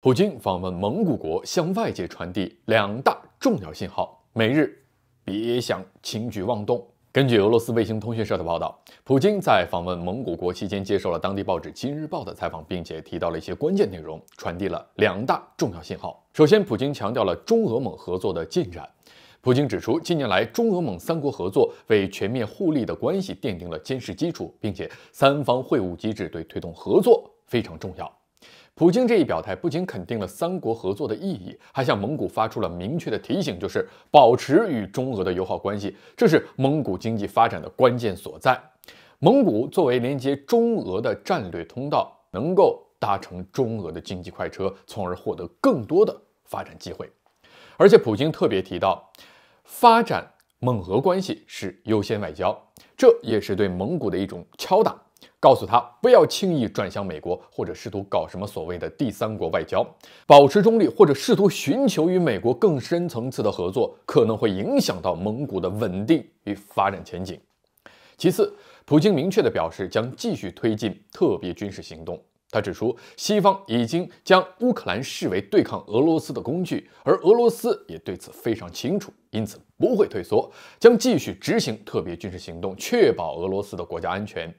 普京访问蒙古国，向外界传递两大重要信号。美日别想轻举妄动。根据俄罗斯卫星通讯社的报道，普京在访问蒙古国期间接受了当地报纸《今日报》的采访，并且提到了一些关键内容，传递了两大重要信号。首先，普京强调了中俄蒙合作的进展。普京指出，近年来中俄蒙三国合作为全面互利的关系奠定了坚实基础，并且三方会晤机制对推动合作非常重要。普京这一表态不仅肯定了三国合作的意义，还向蒙古发出了明确的提醒，就是保持与中俄的友好关系，这是蒙古经济发展的关键所在。蒙古作为连接中俄的战略通道，能够搭乘中俄的经济快车，从而获得更多的发展机会。而且，普京特别提到，发展蒙俄关系是优先外交，这也是对蒙古的一种敲打。告诉他不要轻易转向美国，或者试图搞什么所谓的第三国外交，保持中立，或者试图寻求与美国更深层次的合作，可能会影响到蒙古的稳定与发展前景。其次，普京明确地表示将继续推进特别军事行动。他指出，西方已经将乌克兰视为对抗俄罗斯的工具，而俄罗斯也对此非常清楚，因此不会退缩，将继续执行特别军事行动，确保俄罗斯的国家安全。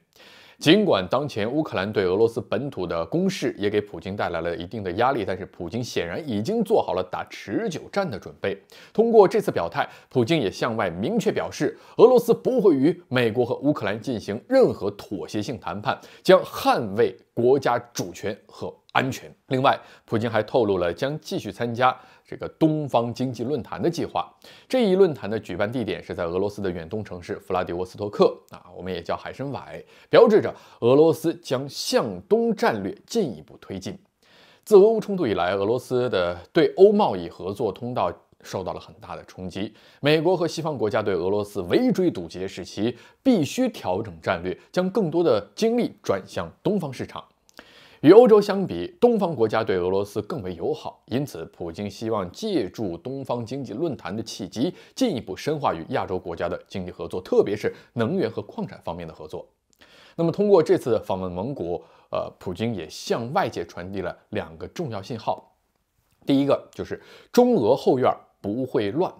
尽管当前乌克兰对俄罗斯本土的攻势也给普京带来了一定的压力，但是普京显然已经做好了打持久战的准备。通过这次表态，普京也向外明确表示，俄罗斯不会与美国和乌克兰进行任何妥协性谈判，将捍卫。国家主权和安全。另外，普京还透露了将继续参加这个东方经济论坛的计划。这一论坛的举办地点是在俄罗斯的远东城市弗拉迪沃斯托克啊，我们也叫海参崴，标志着俄罗斯将向东战略进一步推进。自俄乌冲突以来，俄罗斯的对欧贸易合作通道。受到了很大的冲击。美国和西方国家对俄罗斯围追堵截，使其必须调整战略，将更多的精力转向东方市场。与欧洲相比，东方国家对俄罗斯更为友好，因此普京希望借助东方经济论坛的契机，进一步深化与亚洲国家的经济合作，特别是能源和矿产方面的合作。那么，通过这次访问蒙古，呃，普京也向外界传递了两个重要信号：第一个就是中俄后院。不会乱。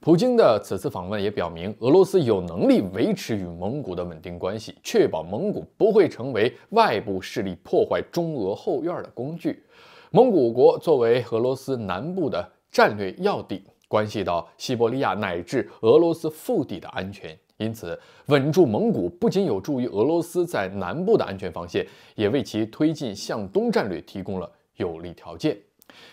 普京的此次访问也表明，俄罗斯有能力维持与蒙古的稳定关系，确保蒙古不会成为外部势力破坏中俄后院的工具。蒙古国作为俄罗斯南部的战略要地，关系到西伯利亚乃至俄罗斯腹地的安全，因此稳住蒙古不仅有助于俄罗斯在南部的安全防线，也为其推进向东战略提供了有利条件。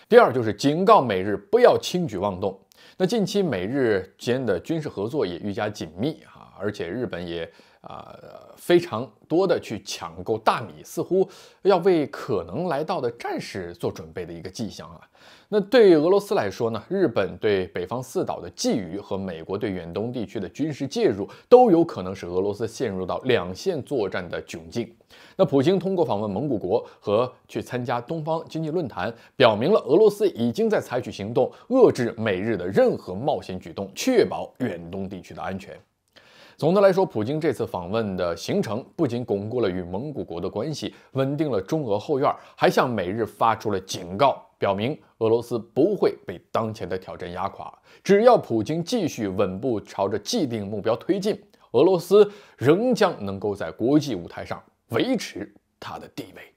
第二就是警告美日不要轻举妄动。那近期美日间的军事合作也愈加紧密啊。而且日本也啊，非常多的去抢购大米，似乎要为可能来到的战事做准备的一个迹象啊。那对俄罗斯来说呢，日本对北方四岛的觊觎和美国对远东地区的军事介入，都有可能是俄罗斯陷入到两线作战的窘境。那普京通过访问蒙古国和去参加东方经济论坛，表明了俄罗斯已经在采取行动遏制美日的任何冒险举动，确保远东地区的安全。总的来说，普京这次访问的行程不仅巩固了与蒙古国的关系，稳定了中俄后院，还向美日发出了警告，表明俄罗斯不会被当前的挑战压垮。只要普京继续稳步朝着既定目标推进，俄罗斯仍将能够在国际舞台上维持它的地位。